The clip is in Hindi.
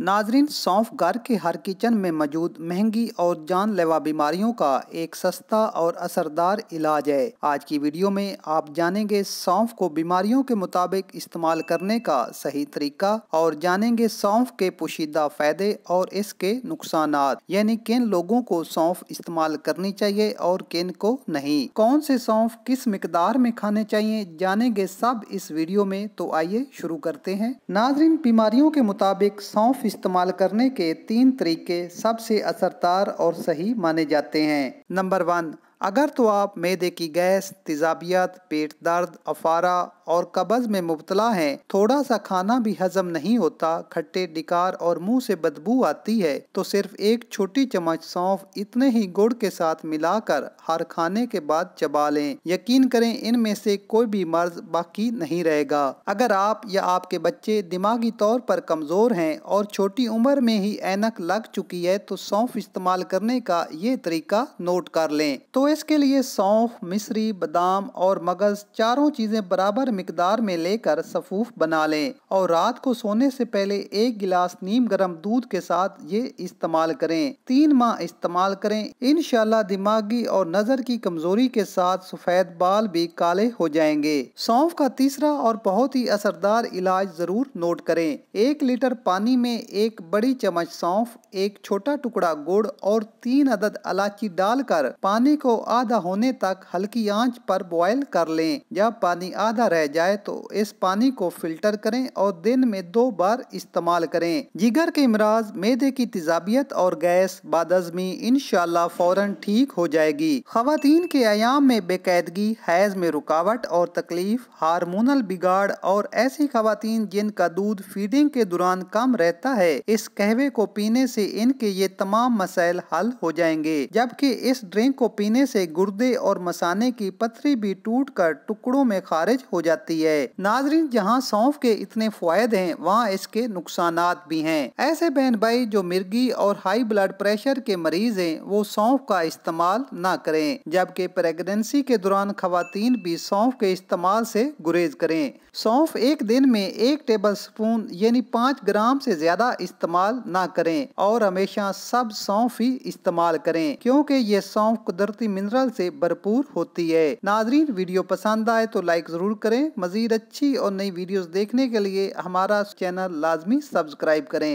नाजरीन सौंफ घर के हर किचन में मौजूद महंगी और जानलेवा बीमारियों का एक सस्ता और असरदार इलाज है आज की वीडियो में आप जानेंगे सौंफ को बीमारियों के मुताबिक इस्तेमाल करने का सही तरीका और जानेंगे सौंफ के पोशीदा फायदे और इसके नुकसान यानी किन लोगों को सौंफ इस्तेमाल करनी चाहिए और किन को नहीं कौन से सौंफ किस मकदार में खाने चाहिए जानेंगे सब इस वीडियो में तो आइए शुरू करते हैं नाजरीन बीमारियों के मुताबिक सौंफ इस्तेमाल करने के तीन तरीके सबसे असरदार और सही माने जाते हैं नंबर वन अगर तो आप मैदे की गैस तेजाबियत पेट दर्द अफारा और कब्ज़ में मुबतला हैं थोड़ा सा खाना भी हजम नहीं होता खट्टे डिकार और मुंह से बदबू आती है तो सिर्फ एक छोटी चम्मच सौंफ इतने ही गुड़ के साथ मिलाकर हर खाने के बाद चबा लें यकीन करें इनमें से कोई भी मर्ज बाकी नहीं रहेगा अगर आप या आपके बच्चे दिमागी तौर पर कमज़ोर हैं और छोटी उम्र में ही ऐनक लग चुकी है तो सौंफ इस्तेमाल करने का ये तरीका नोट कर लें तो इसके लिए सौंफ मिश्री बादाम और मगज चारों चीज़ें बराबर मकदार में लेकर सफूफ बना लें और रात को सोने से पहले एक गिलास नीम गर्म दूध के साथ ये इस्तेमाल करें तीन माह इस्तेमाल करें इन दिमागी और नज़र की कमजोरी के साथ सफ़ेद बाल भी काले हो जाएंगे सौंफ का तीसरा और बहुत ही असरदार इलाज ज़रूर नोट करें एक लीटर पानी में एक बड़ी चम्मच सौंफ एक छोटा टुकड़ा गुड़ और तीन अदद अलाची डालकर पानी को आधा होने तक हल्की आंच पर बॉयल कर लें जब पानी आधा रह जाए तो इस पानी को फिल्टर करें और दिन में दो बार इस्तेमाल करें जिगर के इमराज मेदे की तजाबियत और गैस बादजमी इनशाला फौरन ठीक हो जाएगी खातन के आयाम में बेकैदगी हैज में रुकावट और तकलीफ हारमोनल बिगाड़ और ऐसी खातन जिनका दूध फीडिंग के दौरान कम रहता है इस कहवे को पीने से इनके ये तमाम मसाइल हल हो जाएंगे जबकि इस ड्रिंक को पीने होने से गुर्दे और मसाने की पथरी भी टूट कर टुकड़ों में खारिज हो जाती है नाजरीन जहाँ सौंफ के इतने फायदे हैं वहाँ इसके नुकसान भी हैं ऐसे बहन भाई जो मिर्गी और हाई ब्लड प्रेशर के मरीज हैं वो सौंफ का इस्तेमाल न करें जबकि प्रेगनेंसी के दौरान खातन भी सौंफ के इस्तेमाल से गुरेज करें सौंफ एक दिन में एक टेबल स्पून यानी पाँच ग्राम से ज्यादा इस्तेमाल ना करें और हमेशा सब सौंफ ही इस्तेमाल करें क्योंकि ये सौंफ कुदरती मिनरल से भरपूर होती है नाजरीन वीडियो पसंद आए तो लाइक जरूर करें मजीद अच्छी और नई वीडियोस देखने के लिए हमारा चैनल लाजमी सब्सक्राइब करें